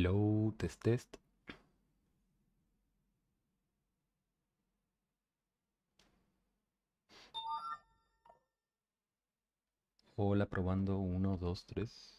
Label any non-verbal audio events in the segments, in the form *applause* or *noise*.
Hello, test test. Hola, probando 1, 2, 3.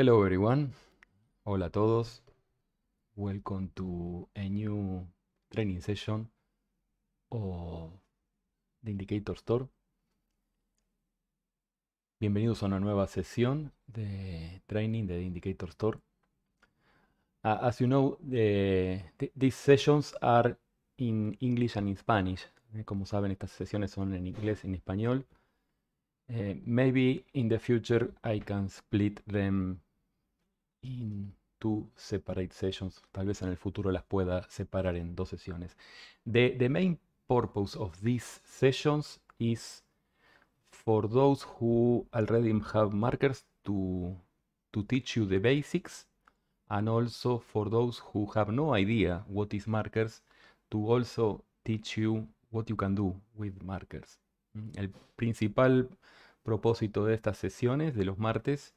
Hello everyone. Hola a todos. Welcome to a new training session of the Indicator Store. Bienvenidos a una nueva sesión de training de the Indicator Store. as you know, these sessions are in English and in Spanish. Eh, como saben, estas sesiones son en inglés y en español. Eh, maybe in the future I can split them In two separate sessions. Tal vez en el futuro las pueda separar en dos sesiones. The, main purpose of these sessions is for those who already have markers to, to teach you the basics and also for those who have no idea what is markers to also teach you what you can do with markers. Mm, el principal propósito de estas sesiones de los martes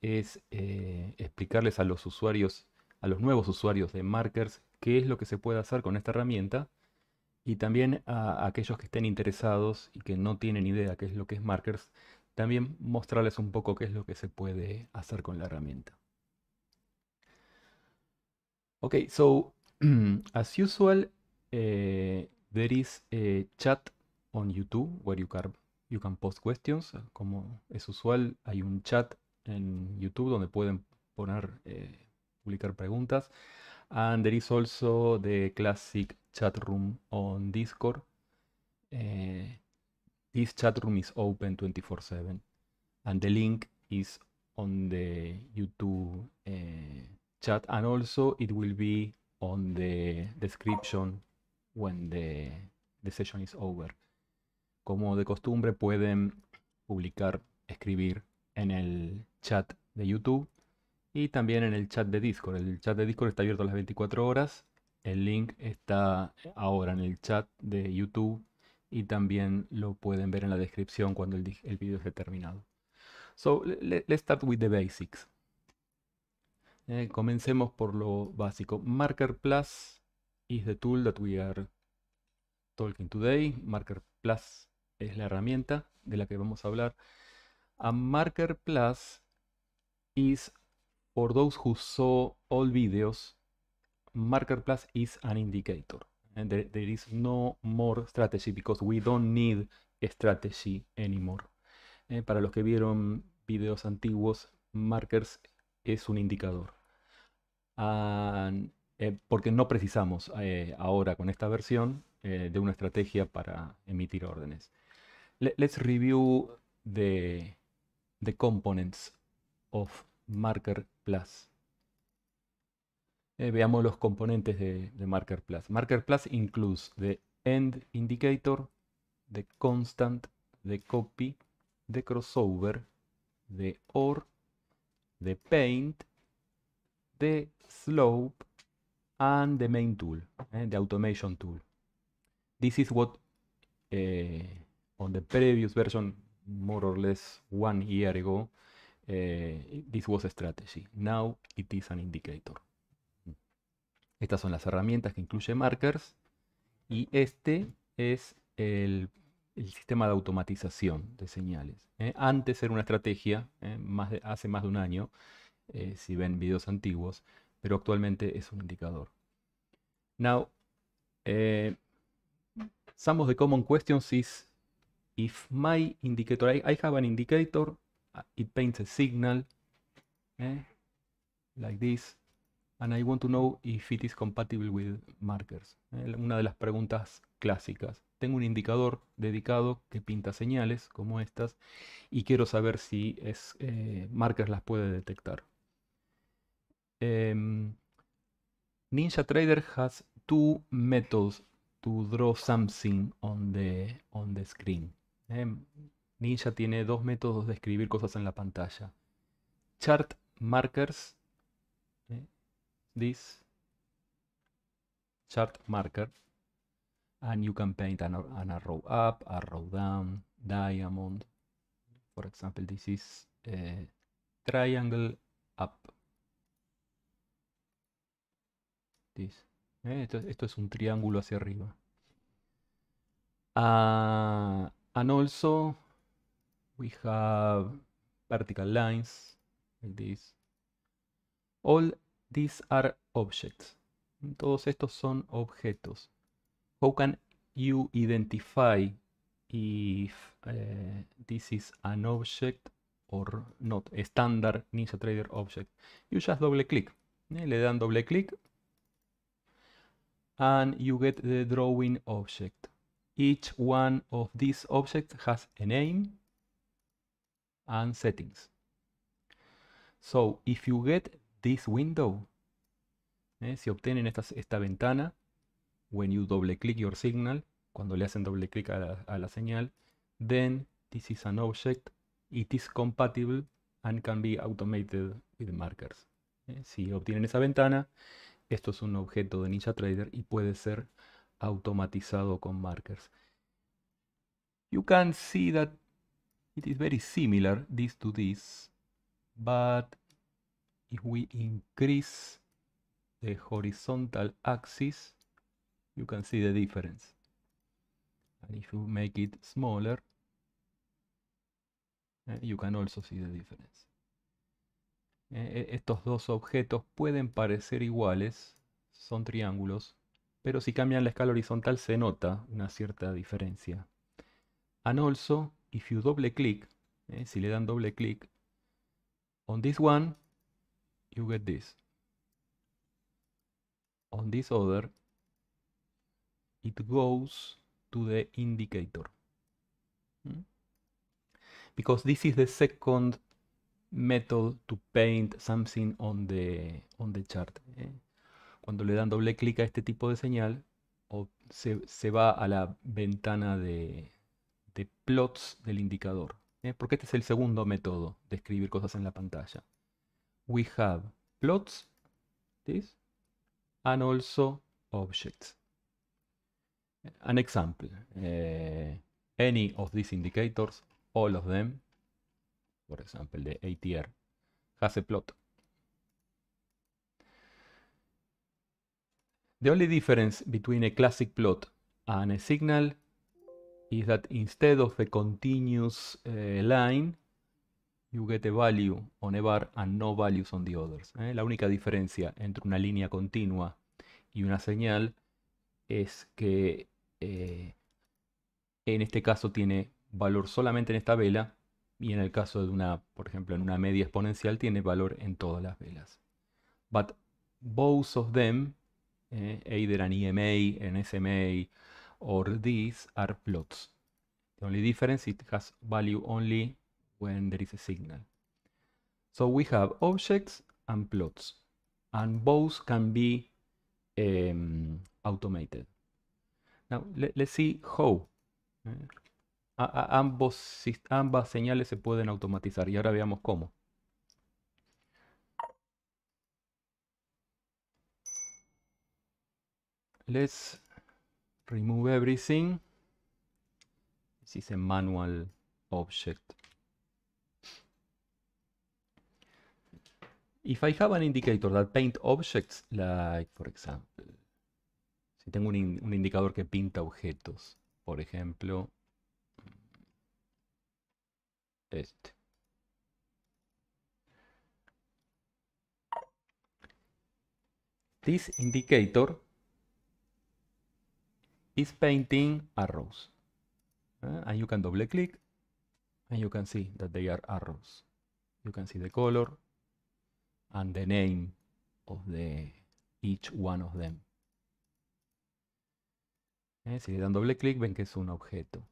es eh, explicarles a los usuarios, a los nuevos usuarios de Markers, qué es lo que se puede hacer con esta herramienta y también a aquellos que estén interesados y que no tienen idea qué es lo que es Markers, también mostrarles un poco qué es lo que se puede hacer con la herramienta. Ok, so *clears throat* as usual, eh, there is a chat on YouTube where you can, you can post questions. Como es usual, hay un chat en YouTube donde pueden poner, eh, publicar preguntas. And there is also the classic chat room on Discord. Eh, this chat room is open 24/7 and the link is on the YouTube eh, chat and also it will be on the description when the, the session is over. Como de costumbre pueden publicar, escribir en el chat de YouTube y también en el chat de Discord. El chat de Discord está abierto a las 24 horas. El link está ahora en el chat de YouTube y también lo pueden ver en la descripción cuando el, vídeo video esté terminado. So, let's start with the basics. Eh, comencemos por lo básico. Marker Plus is the tool that we are talking today. Marker Plus es la herramienta de la que vamos a hablar. A Marker Plus is for those who saw all videos, marker plus is an indicator. there, is no more strategy because we don't need strategy anymore. Eh, para los que vieron videos antiguos, markers es un indicador. Eh, porque no precisamos eh, ahora con esta versión de una estrategia para emitir órdenes. let's review the, the components of Marker Plus. Eh, veamos los componentes de, de, Marker Plus. Marker Plus includes the end indicator, the constant, the copy, the crossover, the or, the paint, the slope, and the main tool, eh, the automation tool. This is what eh, on the previous version, more or less one year ago, eh, this was strategy. Now it is an indicator. Estas son las herramientas que incluye Markers. Y este es el, sistema de automatización de señales. ¿eh? antes era una estrategia, ¿eh? más hace más de un año, si ven videos antiguos, pero actualmente es un indicador. Now, some of the common questions is if my indicator, I have an indicator it paints a signal eh, like this and I want to know if it is compatible with markers. Eh, una de las preguntas clásicas. Tengo un indicador dedicado que pinta señales como estas y quiero saber si es, eh, markers las puede detectar. Em, NinjaTrader has two methods to draw something on the, on the screen. Em, Ninja tiene dos métodos de escribir cosas en la pantalla. Chart markers. ¿eh? This. Chart marker. And you can paint an, arrow up, arrow down, diamond. For example, this is eh, triangle up. This. Eh, esto, es un triángulo hacia arriba. Ah, and also we have vertical lines like this. All these are objects. Todos estos son objetos. How can you identify if uh, this is an object or not? A standard NinjaTrader object. You just double click. Eh, le dan doble click, And you get the drawing object. Each one of these objects has a name and settings. So if you get this window, eh, si obtienen esta, ventana, when you double click your signal, cuando le hacen doble clic a la, señal, then this is an object, it is compatible and can be automated with markers. Eh, si obtienen esa ventana, esto es un objeto de NinjaTrader y puede ser automatizado con markers. You can see that es muy very similar, esto to esto pero si we increase the horizontal axis, you can see the difference. And if you make it smaller, eh, you can also see eh, eh, estos dos objetos pueden parecer iguales, son triángulos, pero si cambian la escala horizontal se nota una cierta diferencia. And if you double click, eh, si le dan doble clic, on this one, you get this. On this other, it goes to the indicator. Mm. Because this is the second method to paint something on the, on the chart. Eh. Cuando le dan doble clic a este tipo de señal, o se va a la ventana de, de plots del indicador. ¿eh? Porque este es el segundo método de escribir cosas en la pantalla. We have plots, this, and also objects. An example. Eh, any of these indicators, all of them, por ejemplo, de ATR, has a plot. The only difference between a classic plot and a signal is that instead of the continuous eh, line, you get a value on a bar and no values on the others. Eh? La única diferencia entre una línea continua y una señal es que eh, en este caso tiene valor solamente en esta vela y en el caso de una, por ejemplo, en una media exponencial tiene valor en todas las velas. But both of them, either an EMA, an SMA, or these are plots. The only difference, it has value only when there is a signal. So we have objects and plots, and both can be em, automated. Now, let's see how. Eh, ambos, ambas señales se pueden automatizar y ahora veamos cómo. Let's remove everything. This is a manual object. If I have an indicator that paint objects, like for example, si tengo un, un indicador que pinta objetos, por ejemplo, este. This indicator is painting arrows. Ah, and you can double click and you can see that they are arrows. You can see the color and the name of the each one of them. Eh, si le dan doble clic ven que es un objeto.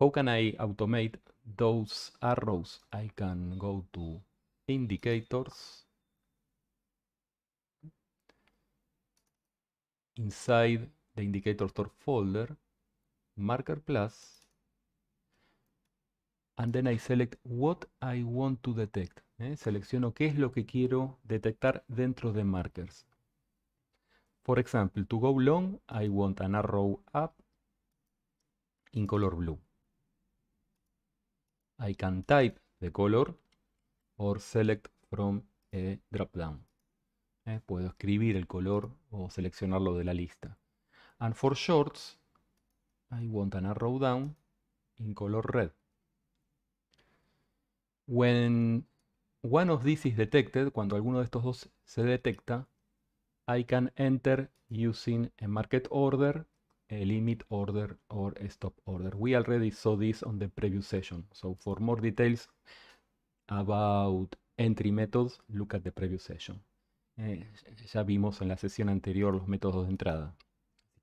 How can I automate those arrows? I can go to indicators. Inside The Indicator Store folder, Marker Plus, and then I select what I want to detect. ¿eh? Selecciono qué es lo que quiero detectar dentro de markers. For example, to go long, I want an arrow up in color blue. I can type the color or select from a drop down. ¿eh? Puedo escribir el color o seleccionarlo de la lista. And for shorts, I want an arrow down in color red. When one of these is detected, cuando alguno de estos dos se detecta, I can enter using a market order, a limit order, or a stop order. We already saw this on the previous session. So for more details about entry methods, look at the previous session. Eh, ya vimos en la sesión anterior los métodos de entrada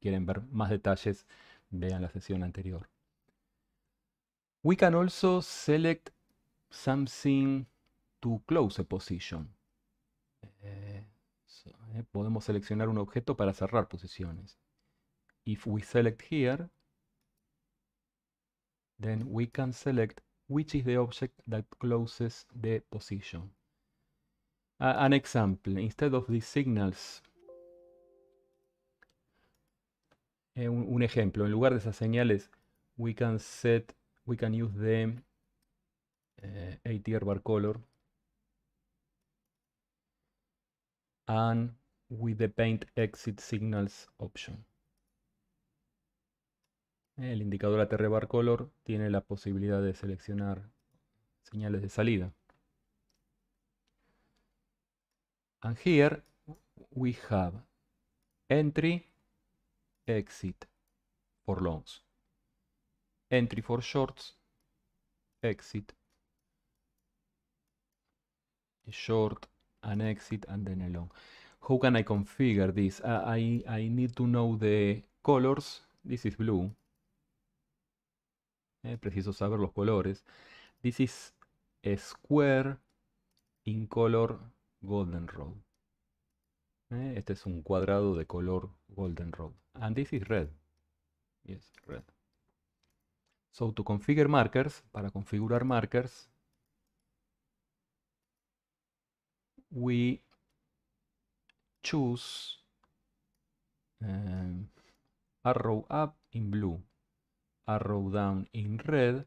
quieren ver más detalles, vean la sesión anterior. We can also select something to close a position. Eh, so, eh, podemos seleccionar un objeto para cerrar posiciones. If we select here, then we can select which is the object that closes the position. an example, instead of these signals Eh, un, ejemplo, en lugar de esas señales, we can set, we can use the eh, ATR bar color and with the paint exit signals option. El indicador ATR bar color tiene la posibilidad de seleccionar señales de salida. And here we have entry exit for longs, entry for shorts, exit, short and exit and then a long. How can I configure this? I, I need to know the colors. This is blue. Eh, preciso saber los colores. This is a square in color golden road. ¿eh? este es un cuadrado de color Road. And this is red. Yes, red. So to configure markers, para configurar markers, we choose eh, arrow up in blue, arrow down in red,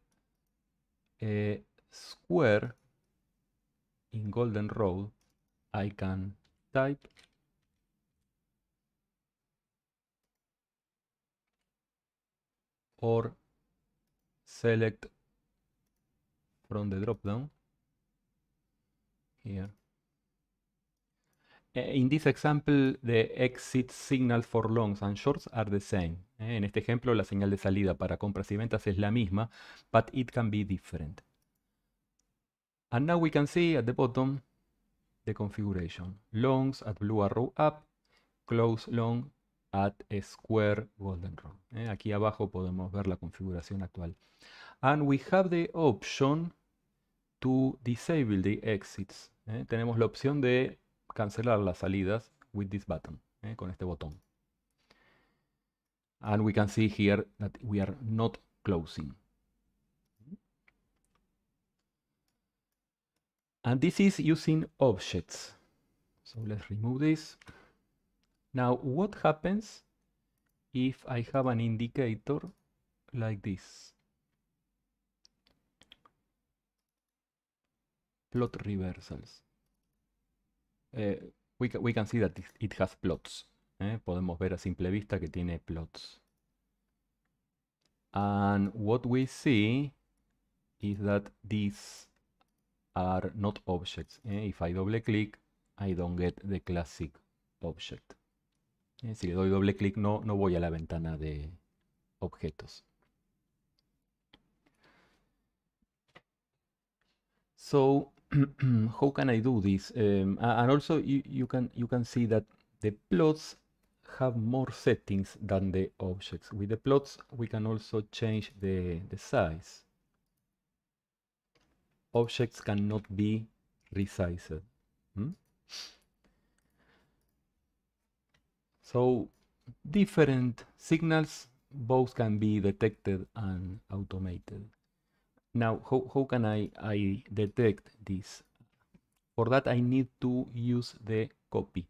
square in golden road. I can type or select from the drop down here. Eh, In this example, the exit signal for longs and shorts are the same. Eh. En este ejemplo, la señal de salida para compras y ventas es la misma, but it can be different. And now we can see at the bottom the configuration. Longs at blue arrow up, close long at square goldenrod. ¿Eh? Aquí abajo podemos ver la configuración actual. And we have the option to disable the exits. ¿eh? Tenemos la opción de cancelar las salidas with this button, ¿eh? con este botón. And we can see here that we are not closing. And this is using objects. So let's remove this. Now, what happens if I have an indicator like this? Plot reversals. Eh, we, we can see that it has plots. Eh? Podemos ver a simple vista que tiene plots. And what we see is that these are not objects. Eh? If I double click, I don't get the classic object. Eh, si le doy doble clic no, no voy a la ventana de objetos. So *clears throat* how can I do this? Em, and also you, can you can see that the plots have more settings than the objects. With the plots we can also change the, the size. Objects cannot be resized. Hmm? So different signals, both can be detected and automated. Now, how, how can I, I detect this? For that, I need to use the copy.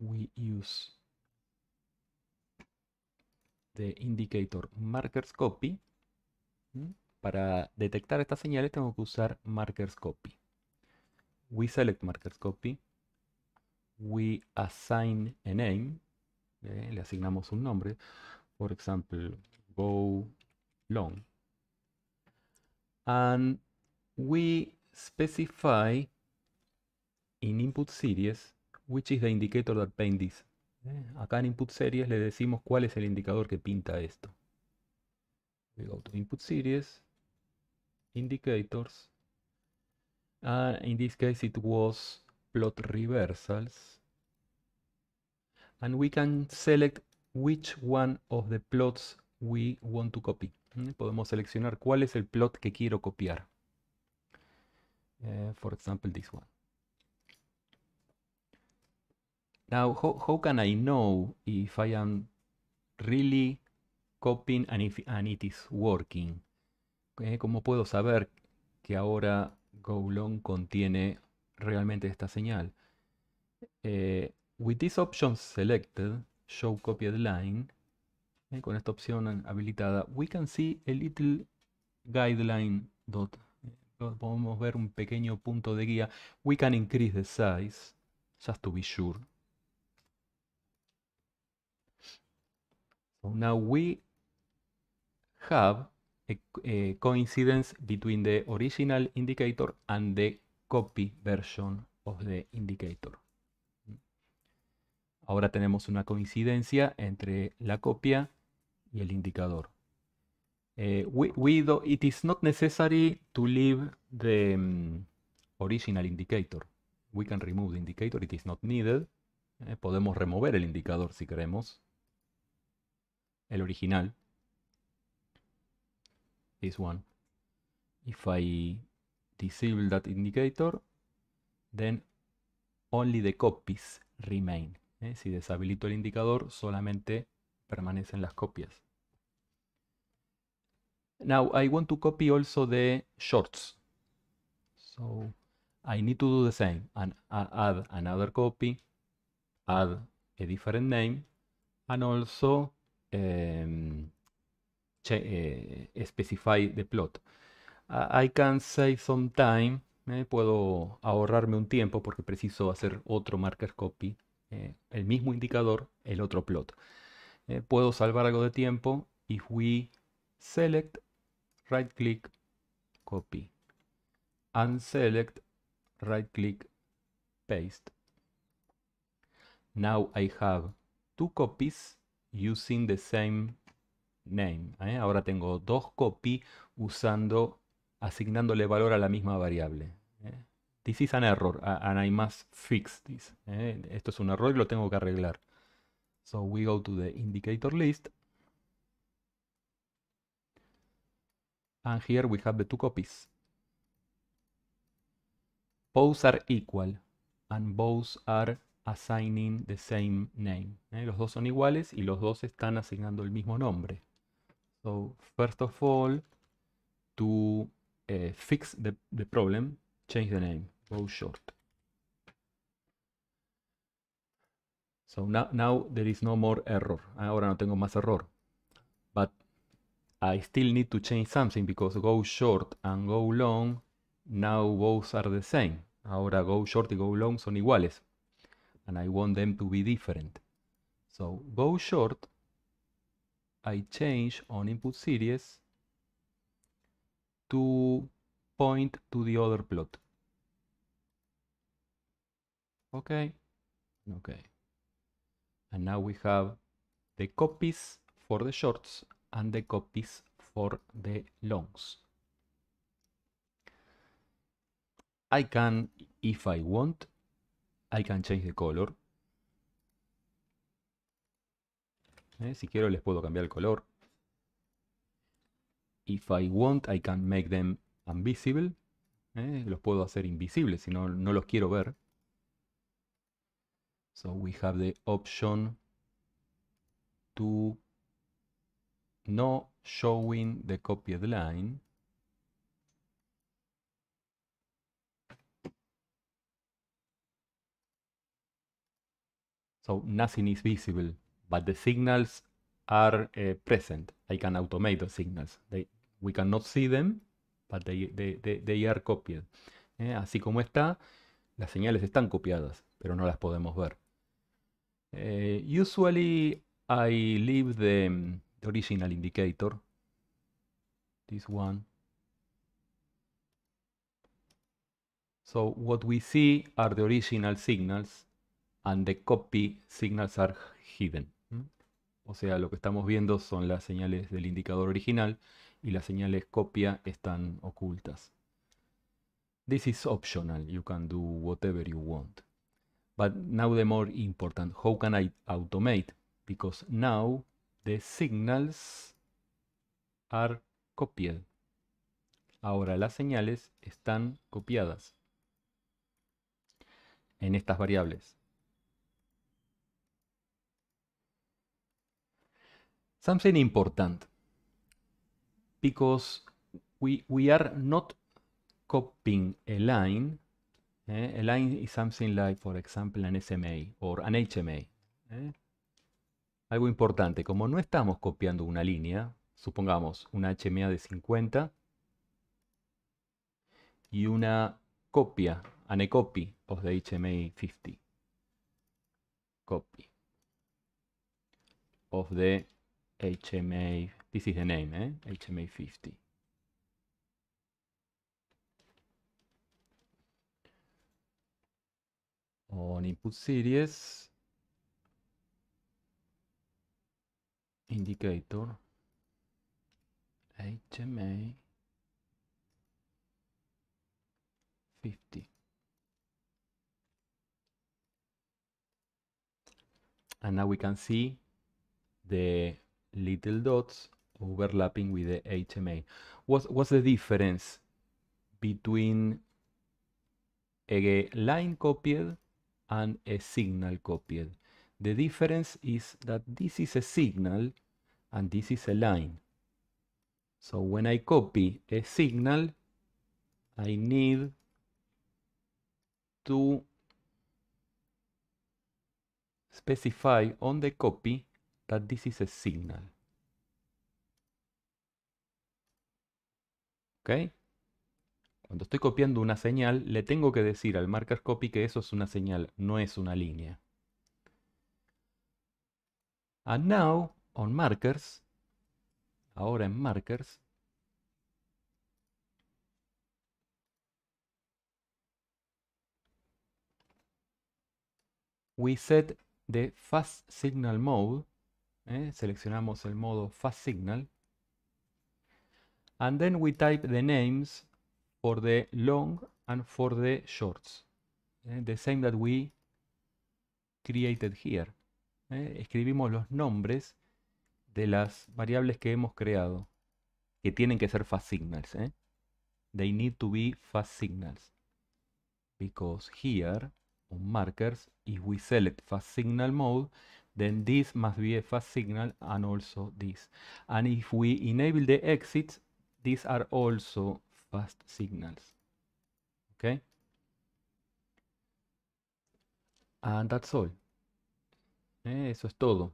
We use the indicator markers copy. Mm-hmm. Para detectar estas señales tengo que usar markers copy. We select markers copy we assign a name, eh, le asignamos un nombre, por ejemplo, go long. And we specify in input series, which is the indicator that paint this. Eh, acá en input series le decimos cuál es el indicador que pinta esto. We go to input series, indicators, and ah, in this case it was plot reversals. And we can select which one of the plots we want to copy. Mm, podemos seleccionar cuál es el plot que quiero copiar. Eh, for example, this one. Now, how, can I know if I am really copying and, if, and it is working? Eh, como ¿Cómo puedo saber que ahora long contiene realmente esta señal. Eh, with this option selected, show copied line, eh, con esta opción habilitada, we can see a little guideline dot. Eh, podemos ver un pequeño punto de guía. We can increase the size, just to be sure. now we have a coincidence between the original indicator and the copy version of the indicator. Ahora tenemos una coincidencia entre la copia y el indicador. Eh, we, it is not necessary to leave the mm, original indicator. We can remove the indicator, it is not needed. Eh, podemos remover el indicador si queremos. El original. This one. If I disable that indicator, then only the copies remain. ¿eh? Si deshabilito el indicador, solamente permanecen las copias. Now I want to copy also the shorts. So I need to do the same and add another copy, add a different name, and also em, eh, specify the plot. I can save some time. Eh, puedo ahorrarme un tiempo porque preciso hacer otro marker copy. Eh, el mismo indicador, el otro plot. Eh, puedo salvar algo de tiempo. If we select, right click, copy. Unselect, right click, paste. Now I have two copies using the same name. Ahora tengo dos copy usando asignándole valor a la misma variable. ¿eh? This is an error, and I must fix this. ¿eh? Esto es un error y lo tengo que arreglar. So we go to the indicator list. And here we have the two copies. Both are equal, and both are assigning the same name. ¿eh? Los dos son iguales y los dos están asignando el mismo nombre. So, first of all, to uh, fix the, the problem, change the name, go short. So now, now there is no more error. Ahora no tengo más error. But I still need to change something because go short and go long now both are the same. Ahora go short y go long son iguales. And I want them to be different. So go short, I change on input series to point to the other plot. Okay. Okay. And now we have the copies for the shorts and the copies for the longs. I can, if I want, I can change the color. Eh, si quiero les puedo cambiar el color if I want, I can make them invisible. Eh, los puedo hacer invisibles, si no, no los quiero ver. So we have the option to no showing the copied line. So nothing is visible, but the signals are eh, present. I can automate the signals. We cannot see them, but they, are copied. ¿eh? Así como está, las señales están copiadas, pero no las podemos ver. Eh, usually I leave the, mm, the original indicator. This one. So what we see are the original signals and the copy signals are hidden. O sea, lo que estamos viendo son las señales del indicador original y las señales copia están ocultas. This is optional. You can do whatever you want. But now the more important, how can I automate? Because now the signals are copied. Ahora las señales están copiadas en estas variables. Something important because we, are not copying a line. Eh, a line is something like, for example, an SMA or an HMA. Eh. Algo importante, como no estamos copiando una línea, supongamos una HMA de 50 y una copia, an copy of the HMA 50. Copy of the HMA This is the name, eh? HMA50. On input series, indicator, HMA 50. And now we can see the little dots overlapping with the HMA. What what's the difference between a line copied and a signal copied? The difference is that this is a signal and this is a line. So when I copy a signal, I need to specify on the copy that this is a signal. Cuando estoy copiando una señal, le tengo que decir al marker copy que eso es una señal, no es una línea. And now, on markers, ahora en markers, we set the fast signal mode, ¿eh? seleccionamos el modo fast signal, and then we type the names for the long and for the shorts eh, the same that we created here eh, escribimos los nombres de las variables que hemos creado que tienen que ser fast signals eh? they need to be fast signals because here on markers if we select fast signal mode then this must be a fast signal and also this and if we enable the exits these are also fast signals okay and that's all eh, eso es todo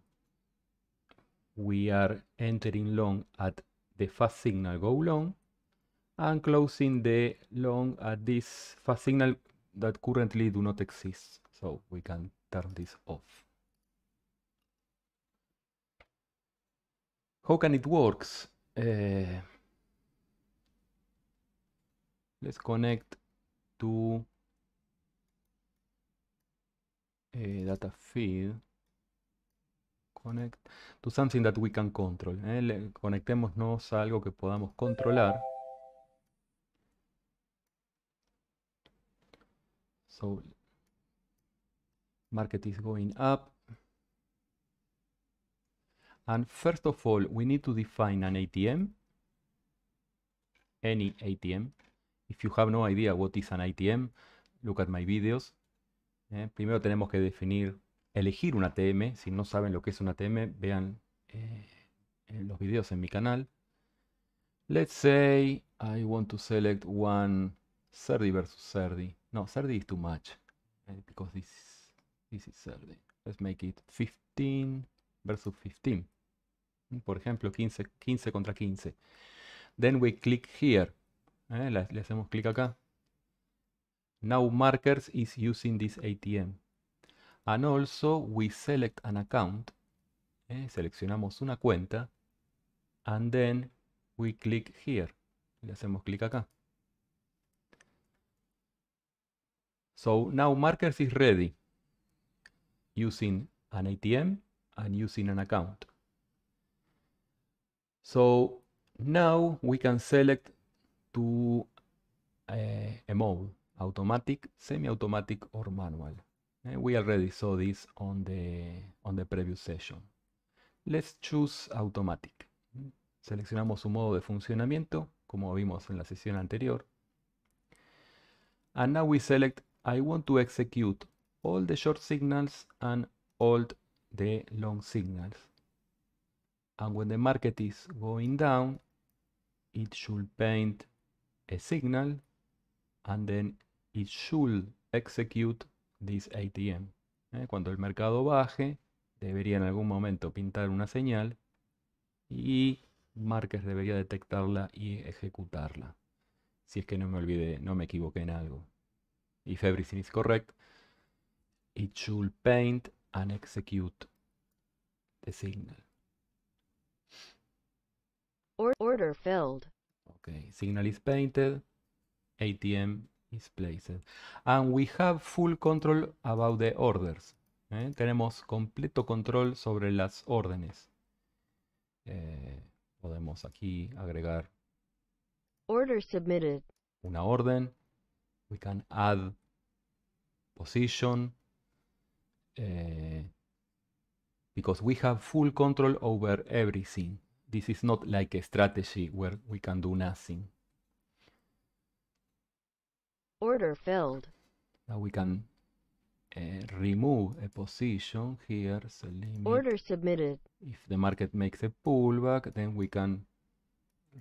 we are entering long at the fast signal go long and closing the long at this fast signal that currently do not exist so we can turn this off how can it works uh, let's connect to a eh, data feed connect to something that we can control eh? conectémonos a algo que podamos controlar so market is going up and first of all we need to define an ATM any ATM If you have no idea what is an ITM, look at my videos. ¿eh? primero tenemos que definir, elegir un ATM. Si no saben lo que es un ATM, vean eh, eh, los videos en mi canal. Let's say I want to select one Serdi versus Serdi. No, Serdi is too much. Because this, is Serdi. Let's make it 15 versus 15. Por ejemplo, 15, 15 contra 15. Then we click here. Eh, le, hacemos clic acá. Now markers is using this ATM. And also we select an account. Eh, seleccionamos una cuenta. And then we click here. Le hacemos clic acá. So now markers is ready. Using an ATM and using an account. So now we can select to a mode, automatic, semi-automatic or manual. Eh, we already saw this on the, on the previous session. Let's choose automatic. Seleccionamos un modo de funcionamiento, como vimos en la sesión anterior. And now we select I want to execute all the short signals and all the long signals. And when the market is going down, it should paint a signal and then it should execute this ATM. Eh, cuando el mercado baje, debería en algún momento pintar una señal y Marques debería detectarla y ejecutarla. Si es que no me olvidé, no me equivoqué en algo. If everything is correct, it should paint and execute the signal. Order filled. Ok, signal is painted, ATM is placed. And we have full control about the orders. ¿eh? Tenemos completo control sobre las órdenes. Eh, podemos aquí agregar Order submitted. una orden. We can add position. Eh, because we have full control over everything. this is not like a strategy where we can do nothing. Order filled. Now we can uh, remove a position here. So Order submitted. If the market makes a pullback, then we can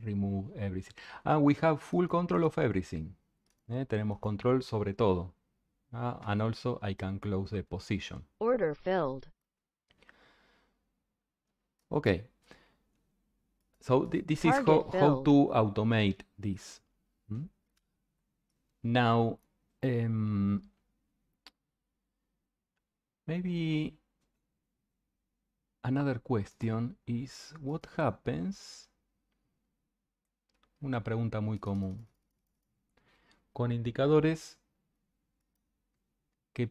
remove everything. And we have full control of everything. Eh? Tenemos control sobre todo. Uh, and also I can close the position. Order filled. Okay, So this is how, how to automate this. Hmm? Now, em, maybe another question is what happens? Una pregunta muy común. Con indicadores que,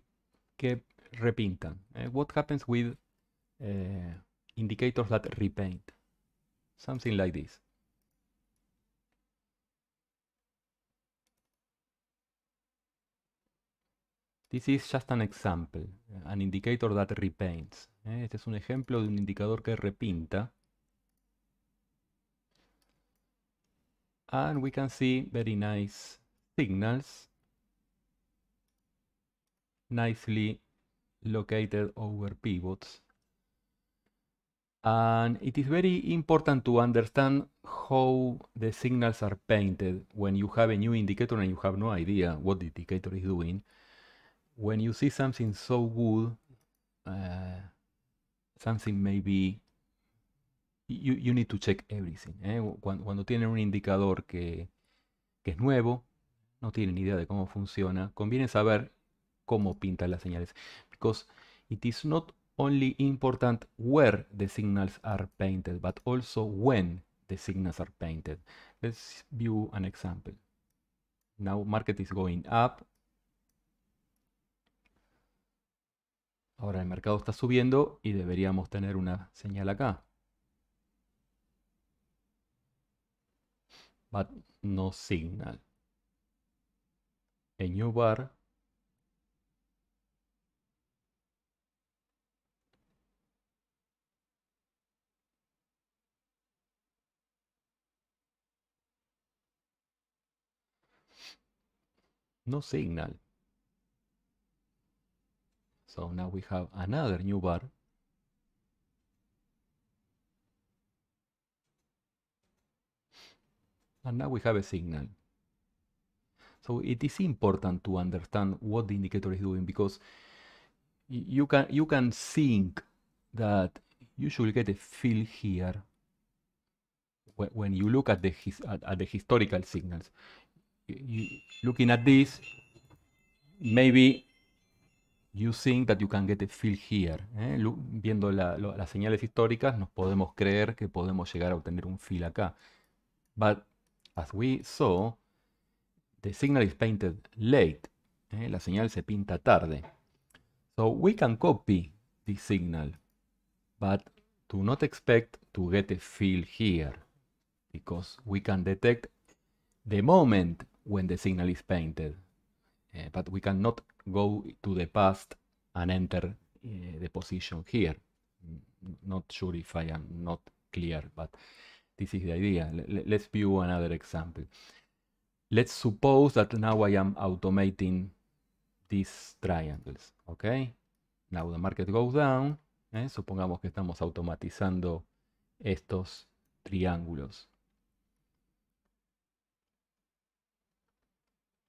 que repintan. Eh, what happens with eh, indicators that repaint? something like this. This is just an example, an indicator that repaints. Eh, este es un ejemplo de un indicador que repinta. And we can see very nice signals nicely located over pivots. And it is very important to understand how the signals are painted when you have a new indicator and you have no idea what the indicator is doing. When you see something so good, uh, something maybe you, you need to check everything. Eh? Cuando, cuando, tienen un indicador que, que es nuevo, no tienen idea de cómo funciona, conviene saber cómo pintan las señales. Because it is not only important where the signals are painted, but also when the signals are painted. Let's view an example. Now market is going up. Ahora el mercado está subiendo y deberíamos tener una señal acá. But no signal. A new bar no signal. So now we have another new bar. And now we have a signal. So it is important to understand what the indicator is doing because you can you can think that you should get a feel here when you look at the, at, at the historical signals looking at this, maybe you think that you can get a feel here. ¿eh? Viendo las señales históricas, nos podemos creer que podemos llegar a obtener un feel acá. But as we saw, the signal is painted late. ¿eh? La señal se pinta tarde. So we can copy this signal, but do not expect to get a feel here, because we can detect the moment when the signal is painted. Eh, but we cannot go to the past and enter eh, the position here. Not sure if I am not clear, but this is the idea. let's view another example. Let's suppose that now I am automating these triangles, okay? Now the market goes down. Eh, supongamos que estamos automatizando estos triángulos.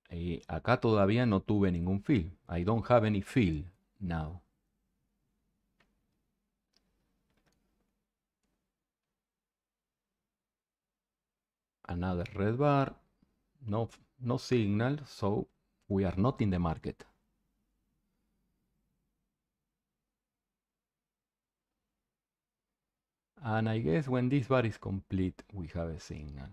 Eh, acá todavía no tuve ningún feel. I don't have any fill now. Another red bar. No, no signal, so we are not in the market. And I guess when this bar is complete, we have a signal.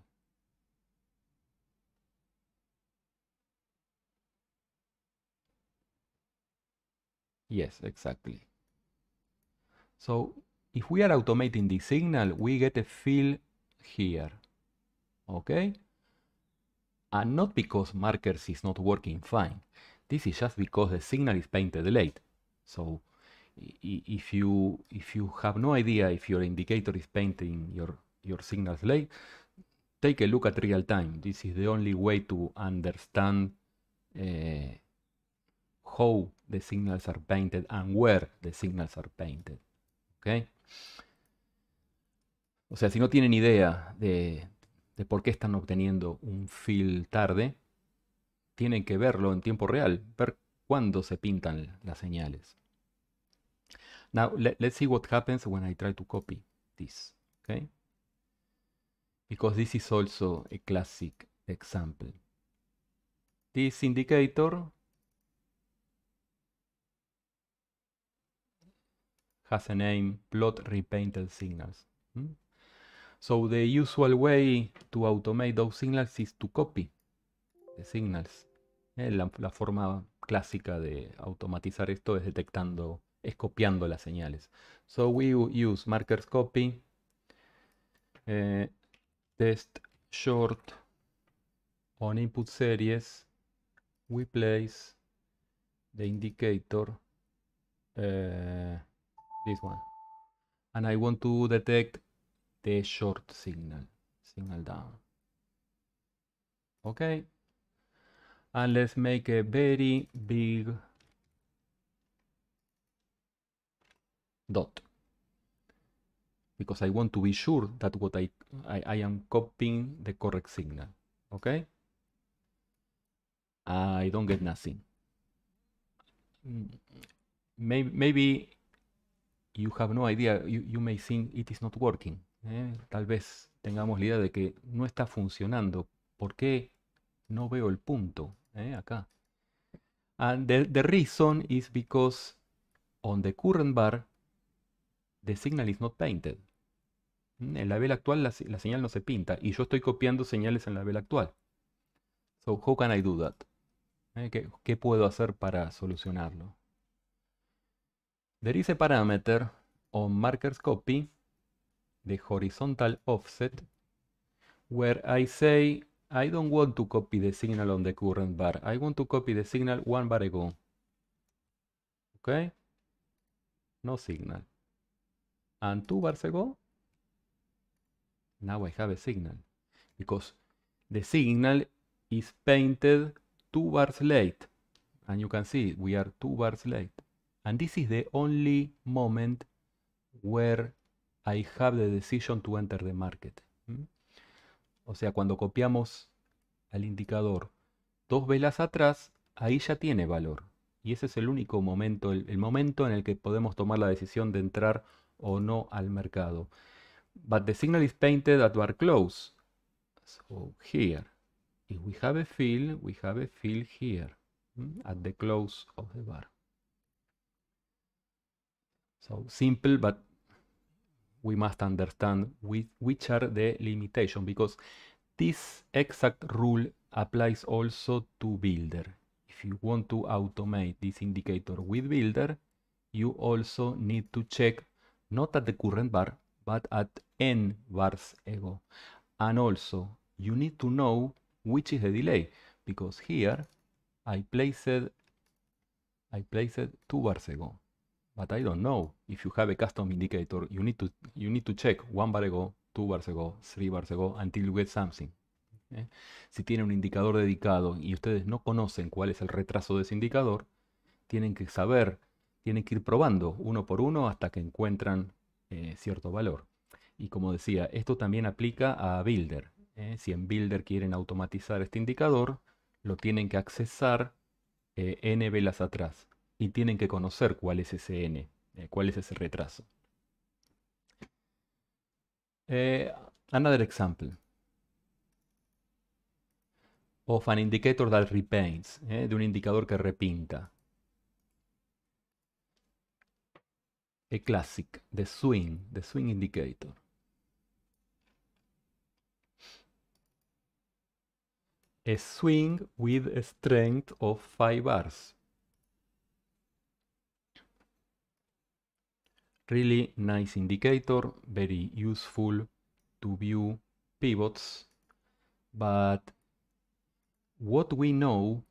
Yes, exactly. So if we are automating the signal, we get a fill here, okay? And not because markers is not working fine. This is just because the signal is painted late. So if you if you have no idea if your indicator is painting your your signals late, take a look at real time. This is the only way to understand uh, how the signals are painted and where the signals are painted. ¿Okay? O sea, si no tienen idea de, por qué están obteniendo un fill tarde, tienen que verlo en tiempo real, ver cuándo se pintan las señales. Now, let's see what happens when I try to copy this, okay? Because this is also a classic example. This indicator a name, plot repainted signals. So the usual way to automate those signals is to copy the signals. Eh, la, forma clásica de automatizar esto es detectando, es copiando las señales. So we use markers copy, eh, test short on input series, we place the indicator eh, This one. And I want to detect the short signal. Signal down. Okay. And let's make a very big dot. Because I want to be sure that what I, I, I am copying the correct signal. Okay? I don't get nothing. Maybe, maybe you have no idea, you, may think it is not working. ¿eh? Tal vez tengamos la idea de que no está funcionando. ¿Por qué no veo el punto ¿eh? acá? And the, the, reason is because on the current bar, the signal is not painted. ¿Mm? En la vela actual la, señal no se pinta y yo estoy copiando señales en la vela actual. So how can I do that? ¿Eh? ¿Qué puedo hacer para solucionarlo? There is a parameter on markers copy, the horizontal offset, where I say I don't want to copy the signal on the current bar. I want to copy the signal one bar ago. Okay? No signal. And two bars ago, now I have a signal. Because the signal is painted two bars late. And you can see we are two bars late. And this is the only moment where I have the decision to enter the market. ¿Mm? O sea, cuando copiamos al indicador dos velas atrás, ahí ya tiene valor. Y ese es el único momento, el, momento en el que podemos tomar la decisión de entrar o no al mercado. But the signal is painted at bar close. So here, if we have a fill, we have a fill here, ¿Mm? at the close of the bar. So simple, but we must understand with, which are the limitation because this exact rule applies also to builder. If you want to automate this indicator with builder, you also need to check not at the current bar, but at n bars ago. And also you need to know which is the delay because here I placed I placed two bars ago But I don't know. If you have a custom indicator, you need to, check one bar ago, two bars ago, three bars ago, until you get something. Eh. Si tiene un indicador dedicado y ustedes no conocen cuál es el retraso de ese indicador, tienen que saber, tienen que ir probando uno por uno hasta que encuentran eh, cierto valor. Y como decía, esto también aplica a Builder. Eh. Si en Builder quieren automatizar este indicador, lo tienen que accesar n velas atrás y tienen que conocer cuál es ese N, eh, cuál es ese retraso. Eh, another example. Of an indicator that repaints, eh, de un indicador que repinta. A classic, the swing, the swing indicator. A swing with a strength of 5 bars. really nice indicator, very useful to view pivots, but what we know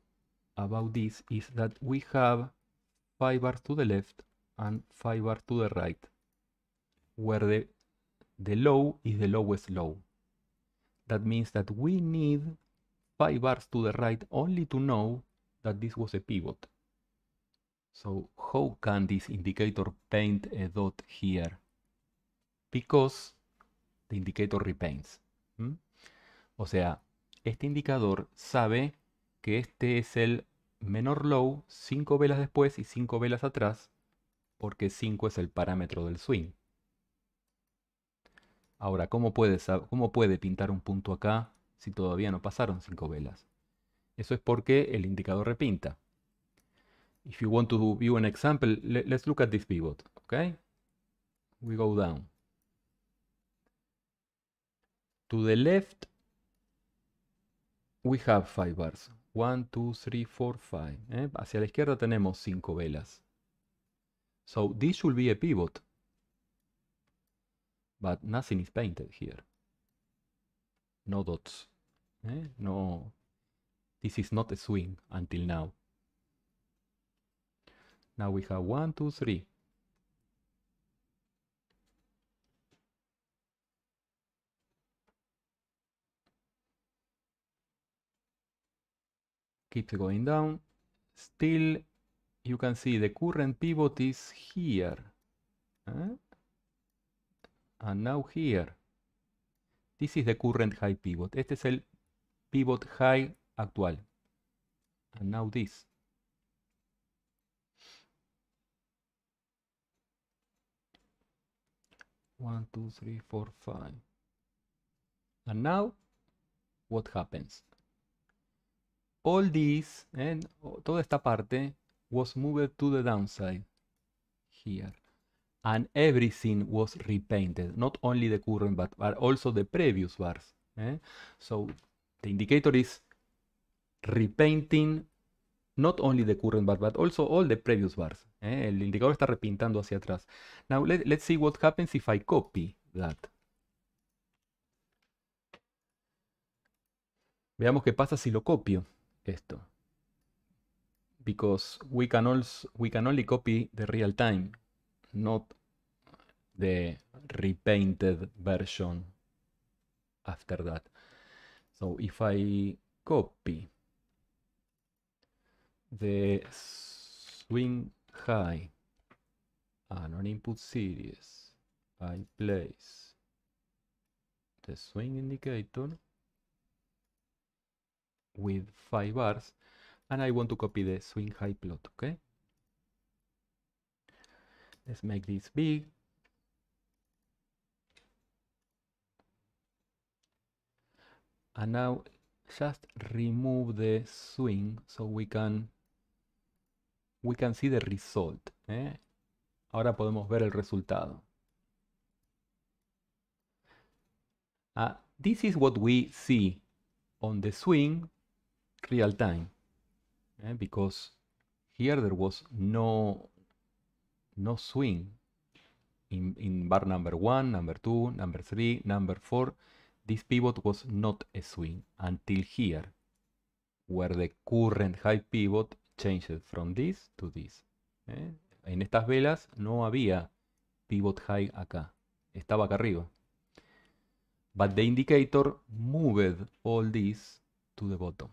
about this is that we have 5 bars to the left and 5 bars to the right, where the, the low is the lowest low. That means that we need 5 bars to the right only to know that this was a pivot. So how can this indicator paint a dot here? Because the indicator repaints. O sea, este indicador sabe que este es el menor low 5 velas después y 5 velas atrás, porque 5 es el parámetro del swing. Ahora, ¿cómo puede, ¿cómo puede pintar un punto acá si todavía no pasaron 5 velas? Eso es porque el indicador repinta. if you want to view an example, let, us look at this pivot, okay? We go down. To the left, we have five bars. One, two, three, four, five. Eh? Hacia la izquierda tenemos cinco velas. So this should be a pivot. But nothing is painted here. No dots. Eh? No, this is not a swing until now. Now we have one, two, three. Keep going down. Still, you can see the current pivot is here. And now here. This is the current high pivot. Este es el pivot high actual. And now this. one two three four five and now what happens all this and toda esta parte was moved to the downside here and everything was repainted not only the current but, but also the previous bars eh? so the indicator is repainting not only the current bar, but also all the previous bars. Eh, el indicador está repintando hacia atrás. Now, let's see what happens if I copy that. Veamos qué pasa si lo copio esto. Because we can, we can only copy the real time, not the repainted version after that. So if I copy the swing high and on input series I place the swing indicator with 5 bars and I want to copy the swing high plot, okay? Let's make this big. And now just remove the swing so we can we can see the result. ¿eh? Ahora podemos ver el resultado. Uh, this is what we see on the swing real time. ¿eh? Because here there was no, no swing in, in bar number 1, number 2, number 3, number 4. This pivot was not a swing until here, where the current high pivot Changed from this to this. ¿Eh? En estas velas no había pivot high acá, estaba acá arriba. But the indicator moved all this to the bottom.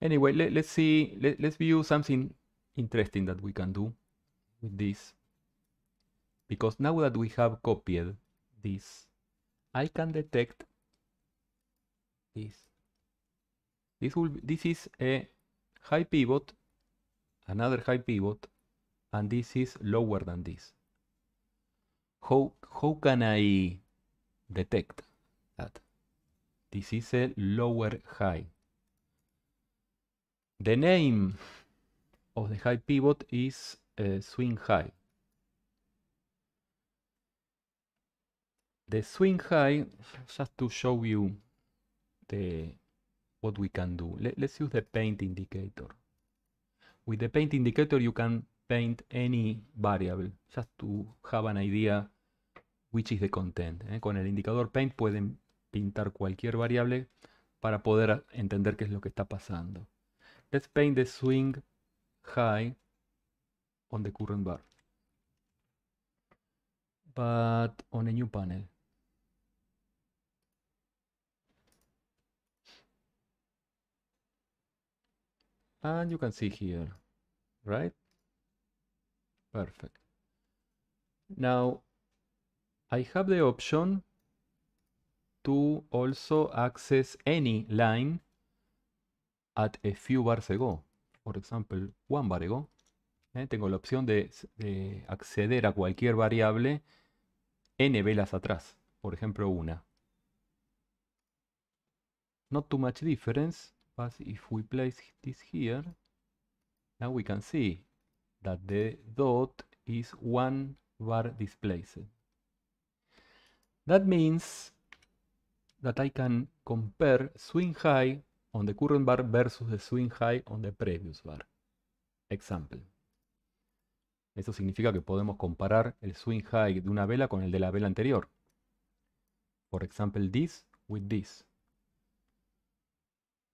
Anyway, let, us see, let, let's view something interesting that we can do with this. Because now that we have copied this, I can detect this. This, will this is a high pivot, another high pivot, and this is lower than this. How, how can I detect that? This is a lower high. The name of the high pivot is uh, swing high. The swing high, just to show you the what we can do. Let's use the paint indicator. With the paint indicator, you can paint any variable, just to have an idea which is the content. ¿eh? Con el indicador paint pueden pintar cualquier variable para poder entender qué es lo que está pasando. Let's paint the swing high on the current bar, but on a new panel. And you can see here, right? Perfect. Now, I have the option to also access any line at a few bars ago. For example, one bar ago. Eh, tengo la opción de, de, acceder a cualquier variable n velas atrás. Por ejemplo, una. Not too much difference. But if we place this here, now we can see that the dot is one bar displaced. That means that I can compare swing high on the current bar versus the swing high on the previous bar. Example. Eso significa que podemos comparar el swing high de una vela con el de la vela anterior. For example, this with this.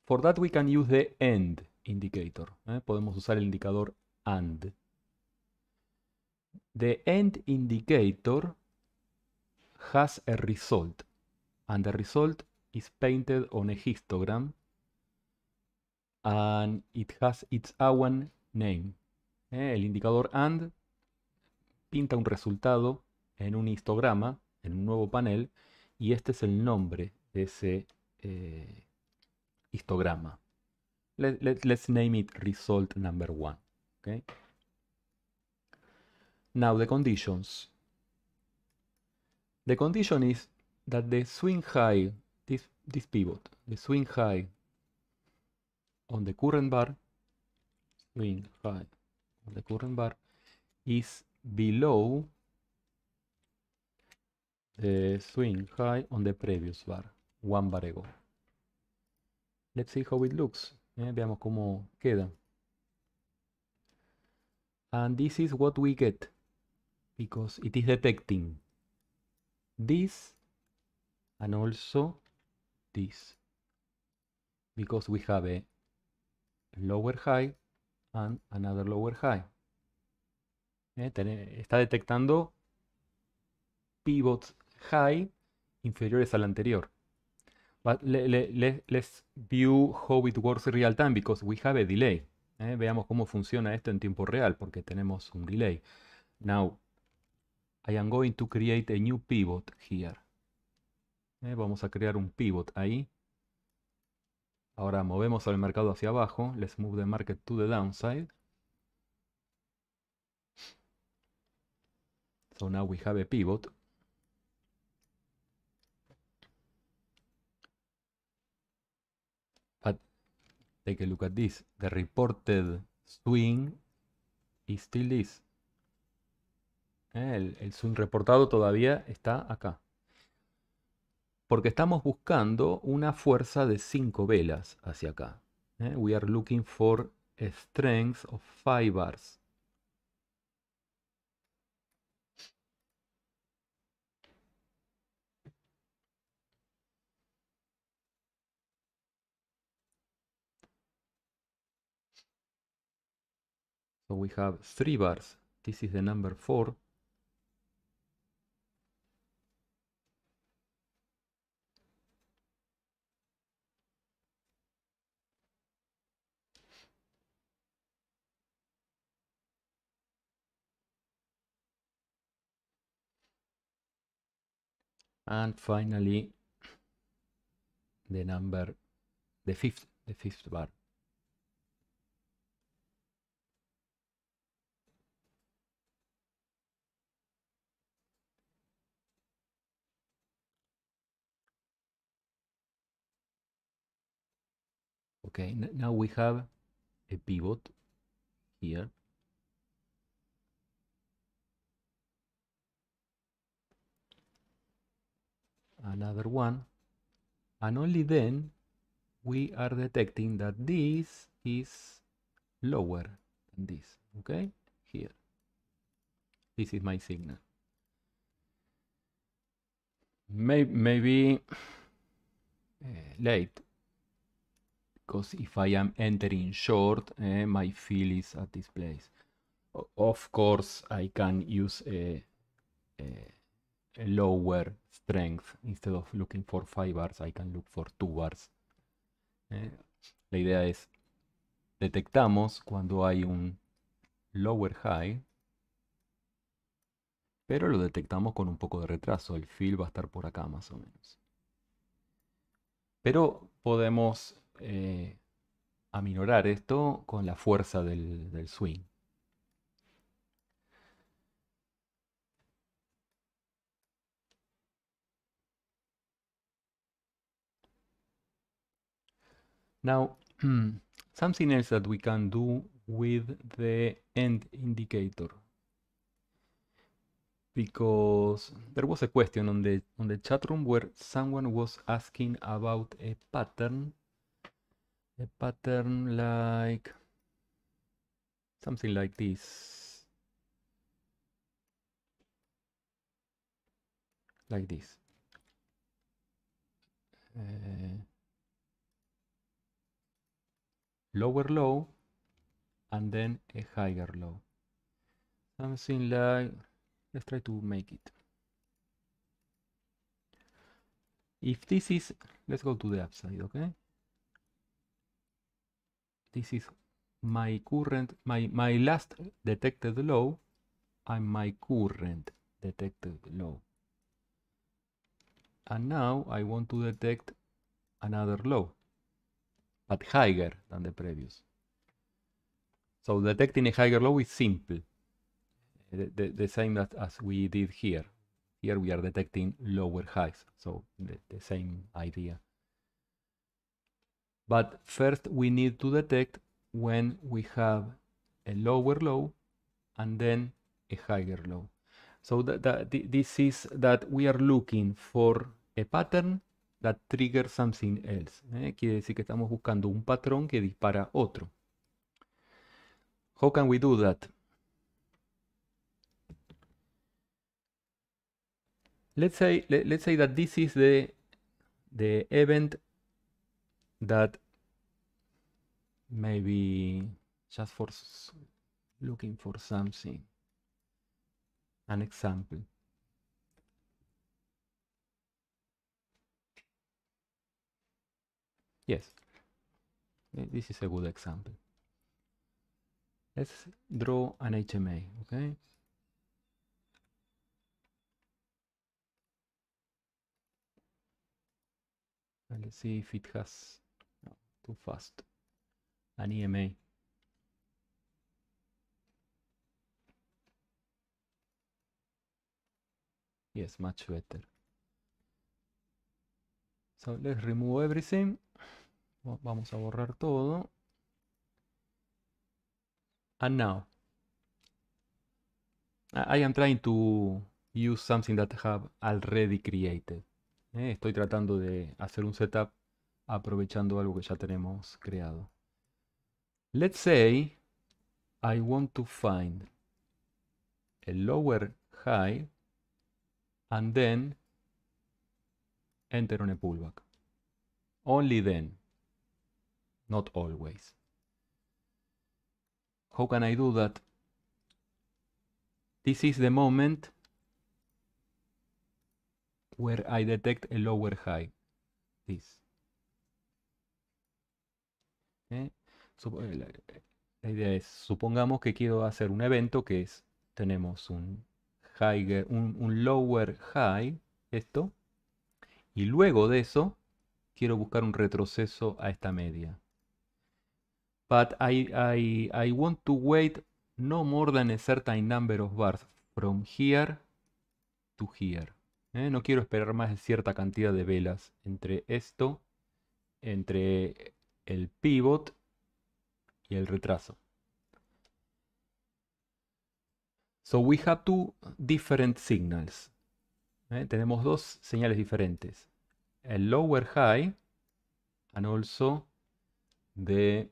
For that we can use the end indicator. ¿eh? Podemos usar el indicador AND. The end indicator has a result. And the result is painted on a histogram. And it has its own name. ¿eh? El indicador AND pinta un resultado en un histograma, en un nuevo panel, y este es el nombre de ese eh, histograma. Let, let, let's name it result number one. Okay. Now the conditions. The condition is that the swing high, this, this pivot, the swing high on the current bar, swing high on the current bar is below the swing high on the previous bar, one bar ago. Let's see how it looks. Eh, veamos cómo queda. And this is what we get. Because it is detecting. This and also this. Because we have a lower high and another lower high. Eh, está detectando pivots high inferiores al anterior. But let's view how it works real time because we have a delay. ¿eh? veamos cómo funciona esto en tiempo real porque tenemos un delay. Now, I am going to create a new pivot here. ¿eh? vamos a crear un pivot ahí. Ahora movemos al mercado hacia abajo. Let's move the market to the downside. So now we have a pivot. take a look at this. The reported swing is still this. Eh, el, el swing reportado todavía está acá. Porque estamos buscando una fuerza de cinco velas hacia acá. Eh, we are looking for a strength of five bars. So we have three bars. This is the number four. And finally, the number, the fifth, the fifth bar. okay now we have a pivot here another one and only then we are detecting that this is lower than this okay here this is my signal maybe, maybe uh, late because if I am entering short, eh, my fill is at this place. Of course, I can use a, eh, eh, lower strength. Instead of looking for 5 bars, I can look for 2 bars. Eh, la idea es, detectamos cuando hay un lower high, pero lo detectamos con un poco de retraso. El fill va a estar por acá más o menos. Pero podemos eh, aminorar esto con la fuerza del, swing. Now, *clears throat* something else that we can do with the end indicator. Because there was a question on the on the chat room where someone was asking about a pattern a pattern like something like this like this uh, lower low and then a higher low something like let's try to make it if this is let's go to the upside okay this is my current, my, my last detected low and my current detected low. And now I want to detect another low, but higher than the previous. So detecting a higher low is simple, the, the, the same as we did here. Here we are detecting lower highs, so the, the same idea. But first we need to detect when we have a lower low and then a higher low. So that, that, this is that we are looking for a pattern that triggers something else. Eh? Quiere decir que estamos buscando un patrón que dispara otro. How can we do that? Let's say let, us say that this is the the event that maybe just for looking for something an example yes this is a good example let's draw an HMA okay let's see if it has too fast. An EMA. Yes, much better. So let's remove everything. Vamos a borrar todo. And now. I am trying to use something that I have already created. Eh, estoy tratando de hacer un setup aprovechando algo que ya tenemos creado. Let's say I want to find a lower high and then enter on a pullback. Only then, not always. How can I do that? This is the moment where I detect a lower high. This. ¿eh? Eh, eh, la, idea es, supongamos que quiero hacer un evento que es, tenemos un, lower high, esto, y luego de eso quiero buscar un retroceso a esta media. But I, want to wait no more than a certain number of bars from here to here. No quiero esperar más de cierta cantidad de velas entre esto, entre el pivot y el retraso. So we have two different signals. Eh, tenemos dos señales diferentes. El lower high and also the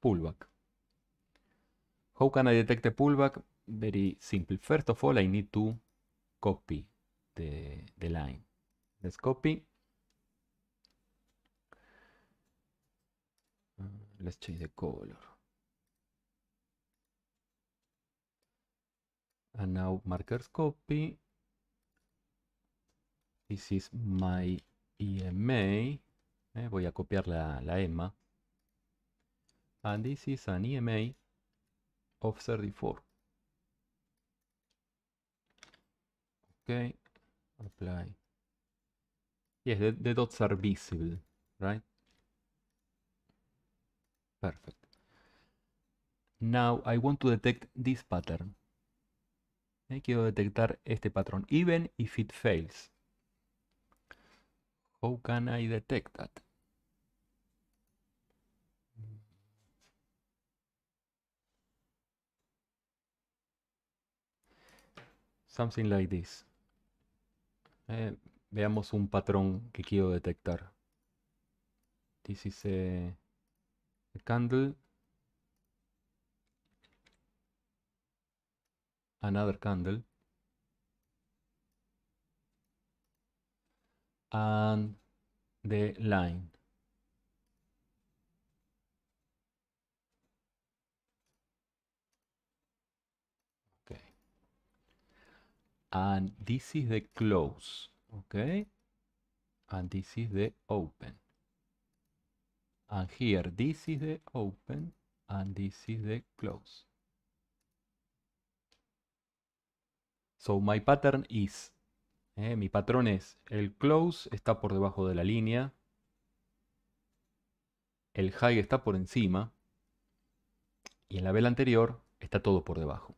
pullback. How can I detect pullback? Very simple. First of all, I need to copy the line. Let's copy. Mm, let's change the color. And now markers copy. This is my EMA. Eh, voy a copiar la, la EMA. And this is an EMA of 34. Okay. Apply. Yeah, the, the dots are visible, right? Perfect. Now I want to detect this pattern. I quiero detectar este patrón, even if it fails. How can I detect that? Something like this. Eh, Veamos un patrón que quiero detectar. This is a, candle. Another candle. And the line. And this is the close. Ok, And this is the open. And here, this is the open and this is the close. So my pattern is, eh, mi patrón es, el close está por debajo de la línea, el high está por encima y en la vela anterior está todo por debajo.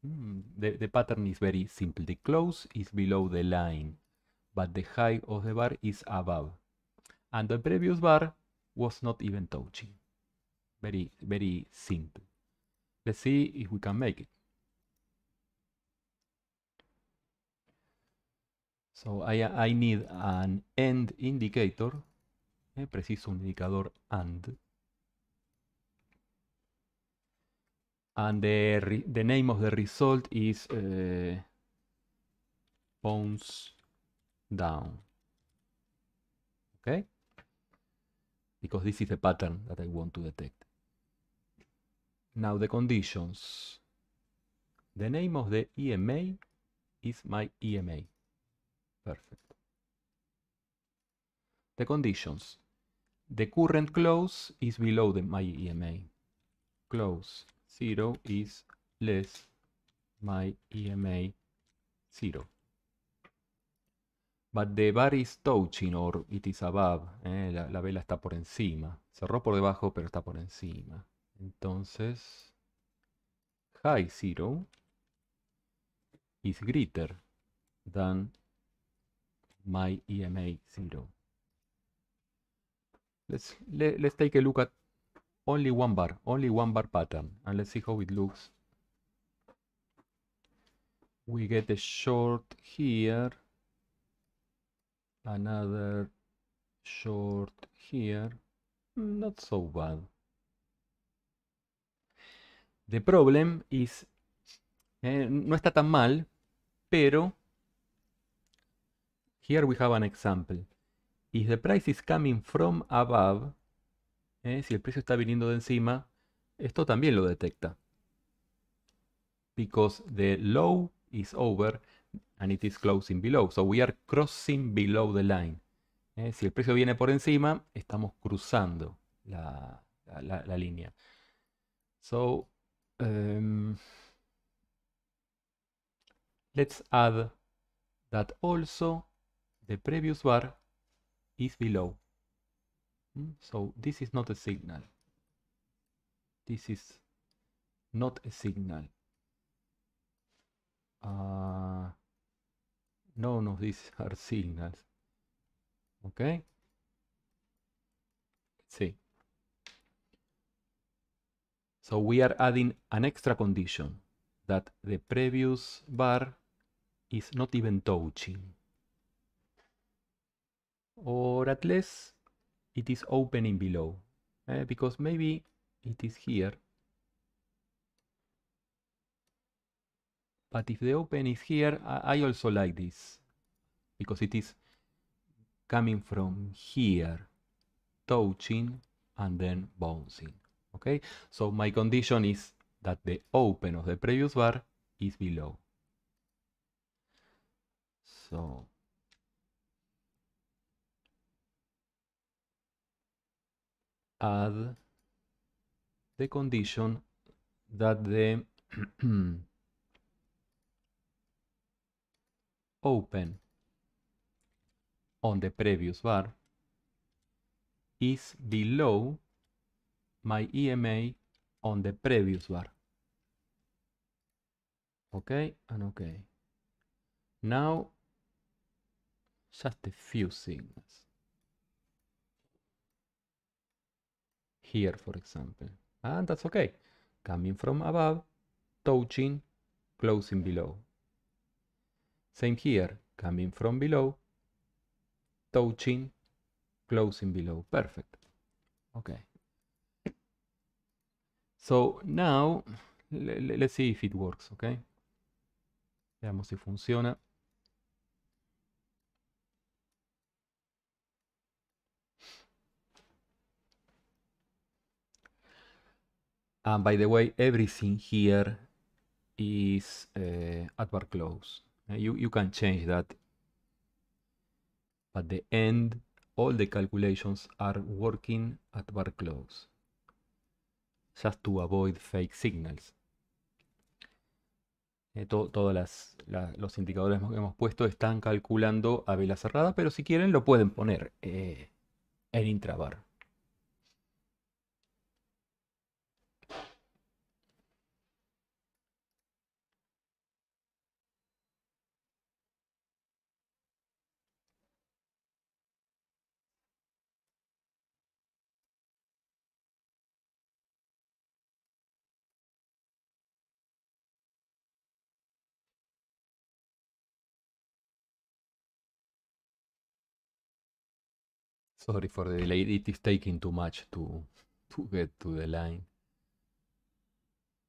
The, mm, the pattern is very simple. The close is below the line but the height of the bar is above. And the previous bar was not even touching. Very, very simple. Let's see if we can make it. So I, I need an end indicator. Eh, preciso un indicador AND. And the, the name of the result is uh, down. Okay? Because this is the pattern that I want to detect. Now the conditions. The name of the EMA is my EMA. Perfect. The conditions. The current close is below the, my EMA. Close 0 is less my EMA 0. But the bar is touching or it is above. Eh, la, la, vela está por encima. Cerró por debajo, pero está por encima. Entonces, high zero is greater than my EMA zero. Let's, let, let's take a look at only one bar, only one bar pattern, and let's see how it looks. We get a short here another short here. Not so bad. The problem is, eh, no está tan mal, pero here we have an example. If the price is coming from above, eh, si el precio está viniendo de encima, esto también lo detecta. Because the low is over and it is closing below. So we are crossing below the line. Eh, si el precio viene por encima, estamos cruzando la, la, la línea. So um, let's add that also the previous bar is below. Hmm, so this is not a signal. This is not a signal. Uh, no, no, these *laughs* are signals. Okay. Let's see. So we are adding an extra condition that the previous bar is not even touching. Or at least it is opening below. Eh? Because maybe it is here But if the open is here, I also like this. Because it is coming from here, touching and then bouncing. Okay, so my condition is that the open of the previous bar is below. So add the condition that the *clears throat* open on the previous bar is below my EMA on the previous bar. Okay and okay. Now, just a few signals. Here, for example. And ah, that's okay. Coming from above, touching, closing below. Same here, coming from below, touching, closing below. Perfect. Okay. So now, let's see if it works, okay? Veamos si funciona. And by the way, everything here is uh, at bar close. Eh, you, can change that at the end all the calculations are working at bar close just to avoid fake signals eh, todos los indicadores que hemos puesto están calculando a vela cerrada pero si quieren lo pueden poner eh, en intrabar Sorry for the delay, it is taking too much to, to get to the line.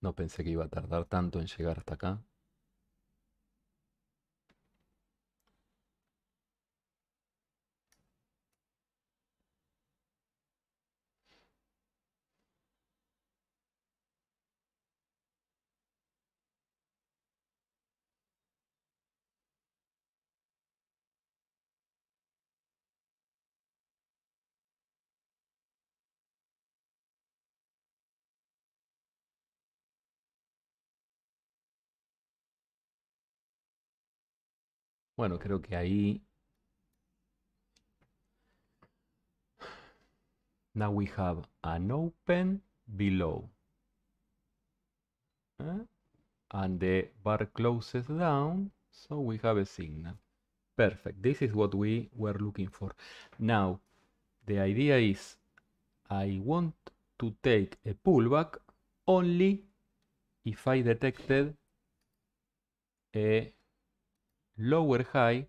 No pensé que iba a tardar tanto en llegar hasta acá. Bueno, creo que ahí... Now we have an open below. Eh? And the bar closes down, so we have a signal. Perfect. This is what we were looking for. Now, the idea is I want to take a pullback only if I detected a lower high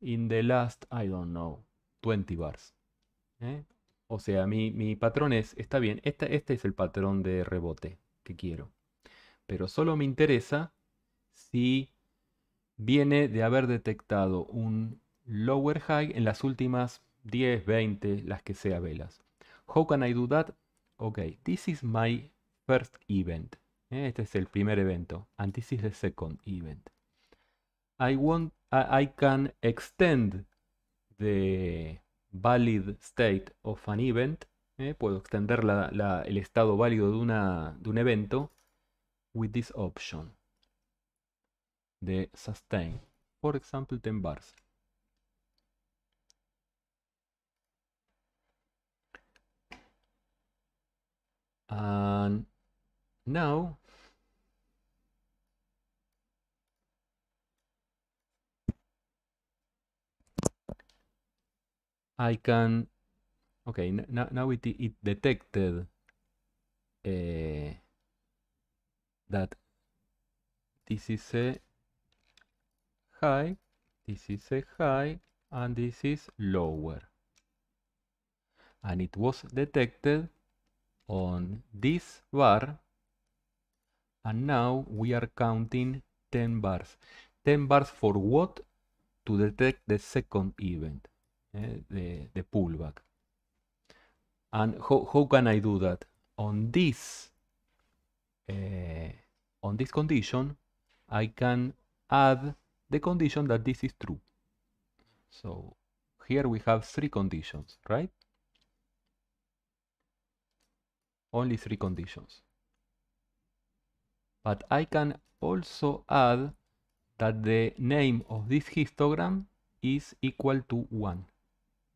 in the last, I don't know, 20 bars. ¿eh? O sea, mi, mi, patrón es, está bien, este, este es el patrón de rebote que quiero. Pero solo me interesa si viene de haber detectado un lower high en las últimas 10, 20, las que sea velas. How can I do that? Ok, this is my first event. ¿eh? Este es el primer evento. And this is the second event. I want I can extend the valid state of an event. Eh, puedo extender la, la, el estado válido de, una, de un evento with this option de sustain. For example, 10 bars. And now I can, okay, now, now it, it detected uh, that this is a high, this is a high, and this is lower. And it was detected on this bar, and now we are counting 10 bars. 10 bars for what? To detect the second event the, eh, the pullback. And how, how can I do that? On this, uh, on this condition, I can add the condition that this is true. So here we have three conditions, right? Only three conditions. But I can also add that the name of this histogram is equal to 1.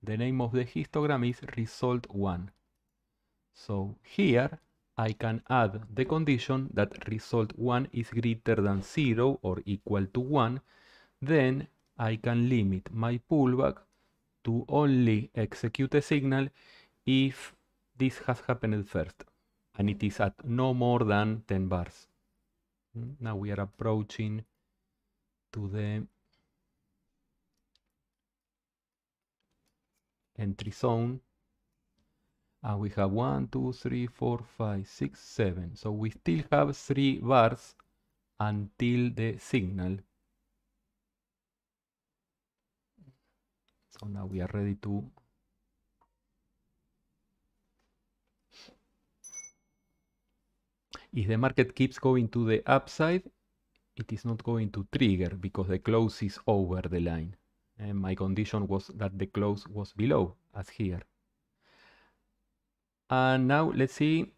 The name of the histogram is result 1. So here I can add the condition that result 1 is greater than 0 or equal to 1. Then I can limit my pullback to only execute a signal if this has happened first and it is at no more than 10 bars. Hmm, now we are approaching to the entry zone. And we have one, two, three, four, five, six, seven. So we still have three bars until the signal. So now we are ready to If the market keeps going to the upside, it is not going to trigger because the close is over the line. And my condition was that the close was below, as here. And now let's see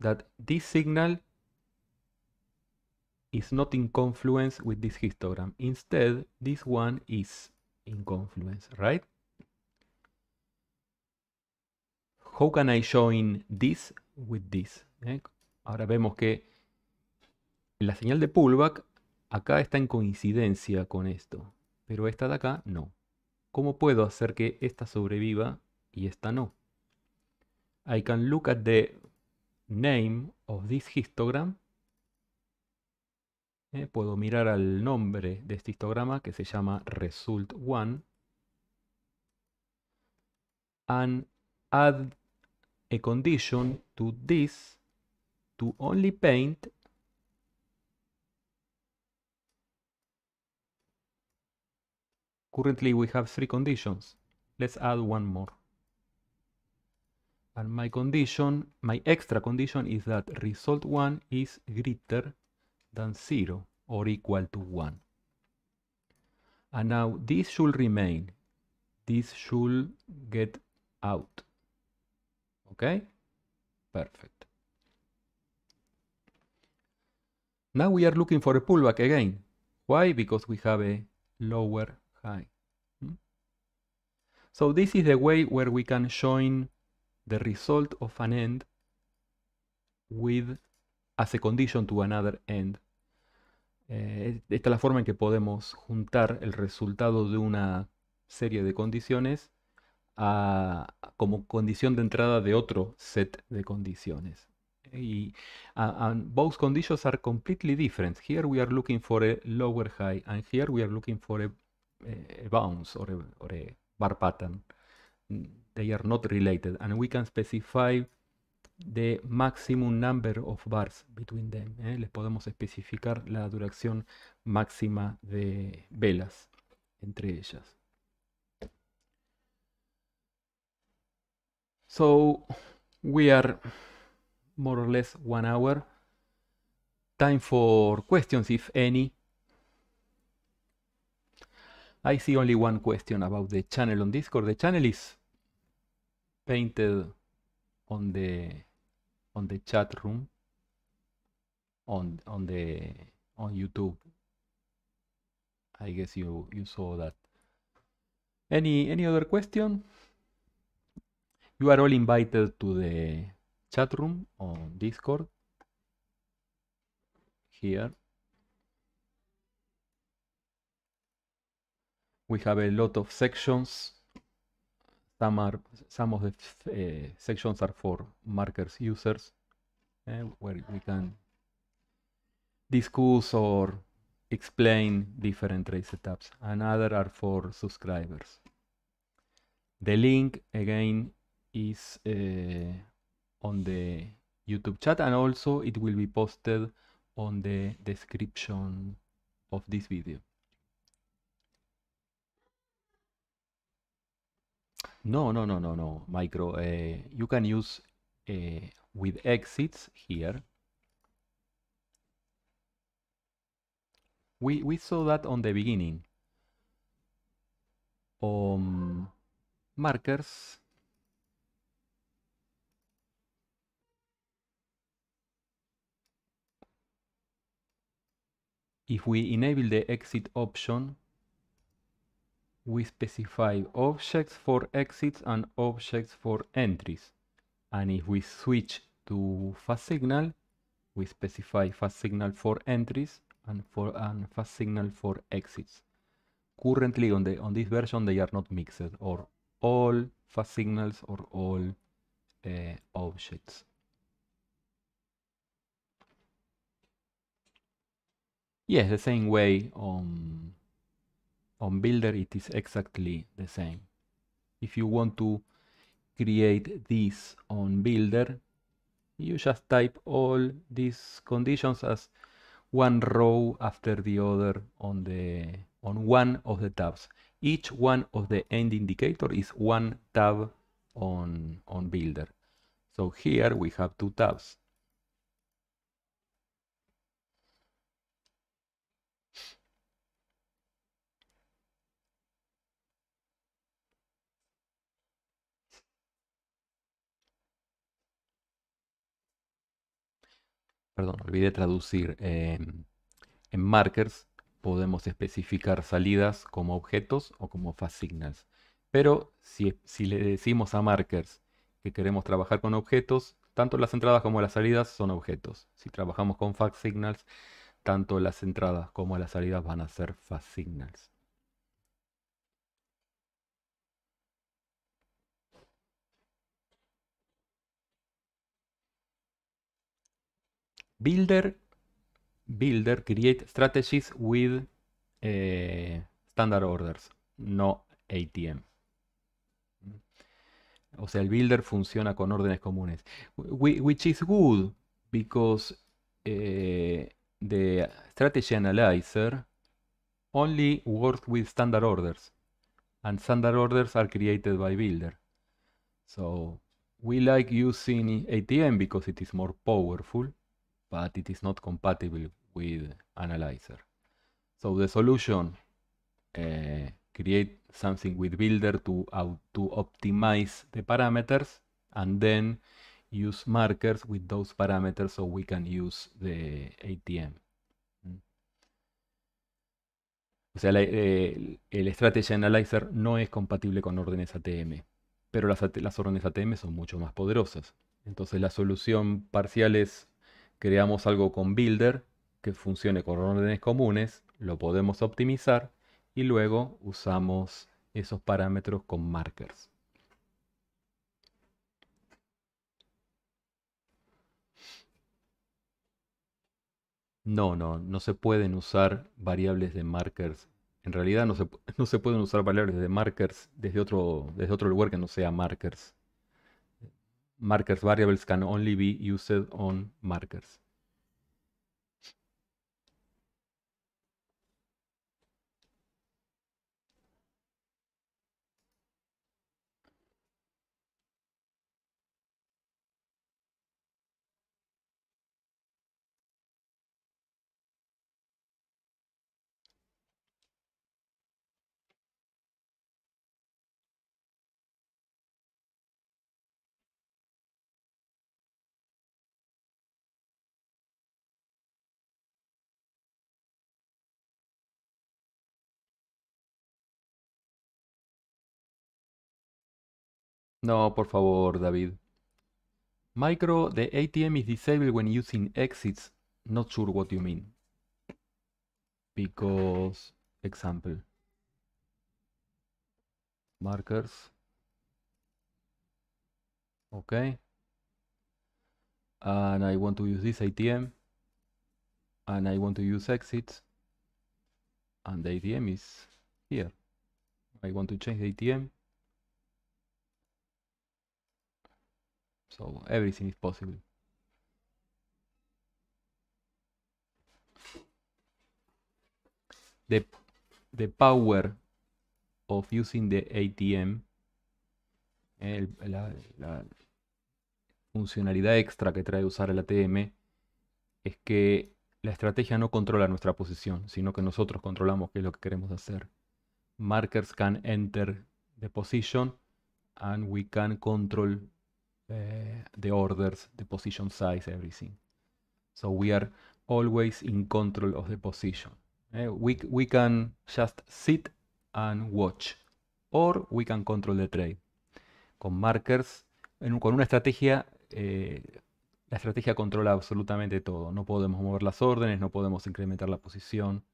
that this signal is not in confluence with this histogram. Instead, this one is in confluence, right? How can I join this with this? Eh? Ahora vemos que la señal de pullback acá está en coincidencia con esto, pero esta de acá no. ¿Cómo puedo hacer que esta sobreviva y esta no? I can look at the name of this histogram. Eh, puedo mirar al nombre de este histograma que se llama result1 and add a condition to this to only paint Currently we have three conditions. Let's add one more. And my condition, my extra condition is that result 1 is greater than 0 or equal to 1. And now this should remain. This should get out. Okay? Perfect. Now we are looking for a pullback again. Why? Because we have a lower high. ¿Mm? So this is the way where we can join the result of an end with as a condition to another end. Eh, esta es la forma en que podemos juntar el resultado de una serie de condiciones a, como condición de entrada de otro set de condiciones. and both conditions are completely different. Here we are looking for a lower high, and here we are looking for a a eh, bounds or, eh, bar pattern. They are not related, and we can specify the maximum number of bars between them. Eh. Les podemos especificar la duración máxima de velas entre ellas. So we are more or less one hour. Time for questions, if any. I see only one question about the channel on Discord. The channel is painted on the on the chat room on on the on YouTube. I guess you you saw that. Any any other question? You are all invited to the chat room on Discord here we have a lot of sections. Some are some of the uh, sections are for markers users, uh, where we can discuss or explain different trace setups. Another are for subscribers. The link again is uh, on the YouTube chat and also it will be posted on the description of this video. No, no, no, no, no, micro. Uh, you can use uh, with exits here. We, we saw that on the beginning. Um, markers. If we enable the exit option, we specify objects for exits and objects for entries. And if we switch to fast signal, we specify fast signal for entries and for and fast signal for exits. Currently on the on this version they are not mixed or all fast signals or all uh, objects. Yes, the same way on on builder it is exactly the same if you want to create this on builder you just type all these conditions as one row after the other on the on one of the tabs each one of the end indicator is one tab on on builder so here we have two tabs perdón, olvidé traducir, em, en markers podemos especificar salidas como objetos o como fast signals. Pero si, si le decimos a markers que queremos trabajar con objetos, tanto las entradas como las salidas son objetos. Si trabajamos con fast signals, tanto las entradas como las salidas van a ser fast signals. builder builder create strategies with eh, standard orders, no ATM. O sea, el builder funciona con órdenes comunes. Which is good because eh, the strategy analyzer only works with standard orders. And standard orders are created by builder. So we like using ATM because it is more powerful. but it is not compatible with analyzer. So the solution eh, create something with builder to, to optimize the parameters and then use markers with those parameters so we can use the ATM. Mm. O sea, eh, el Strategy Analyzer no es compatible con órdenes ATM, pero las, las órdenes ATM son mucho más poderosas. Entonces la solución parcial es creamos algo con Builder que funcione con órdenes comunes, lo podemos optimizar y luego usamos esos parámetros con markers. No, no, no se pueden usar variables de markers. En realidad no se, *laughs* no se pueden usar variables de markers desde otro, desde otro lugar que no sea markers markers variables can only be used on markers. No, por favor, David. Micro, the ATM is disabled when using exits. Not sure what you mean. Because, example. Markers. Okay. And I want to use this ATM. And I want to use exits. And the ATM is here. I want to change the ATM. So everything is possible. The, the power of using the ATM, la, la, funcionalidad extra que trae usar el ATM, es que la estrategia no controla nuestra posición, sino que nosotros controlamos qué es lo que queremos hacer. Markers can enter the position and we can control eh, the orders, the position size, everything. So we are always in control of the position. Eh, we, we can just sit and watch or we can control the trade. Con markers, en, con una estrategia, eh, la estrategia controla absolutamente todo. No podemos mover las órdenes, no podemos incrementar la posición.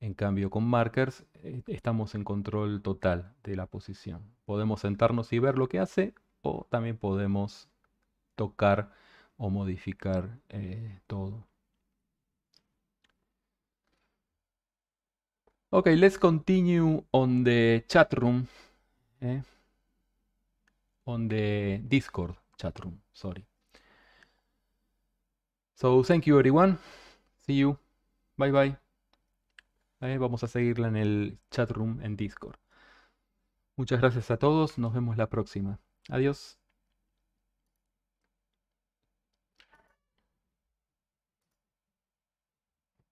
En cambio, con markers estamos en control total de la posición. Podemos sentarnos y ver lo que hace o también podemos tocar o modificar eh, todo. Ok, let's continue on the chat room. Eh, on the Discord chat room, sorry. So, thank you everyone. See you. Bye bye. Eh, vamos a seguirla en el chat room en Discord. Muchas gracias a todos. Nos vemos la próxima. Adiós.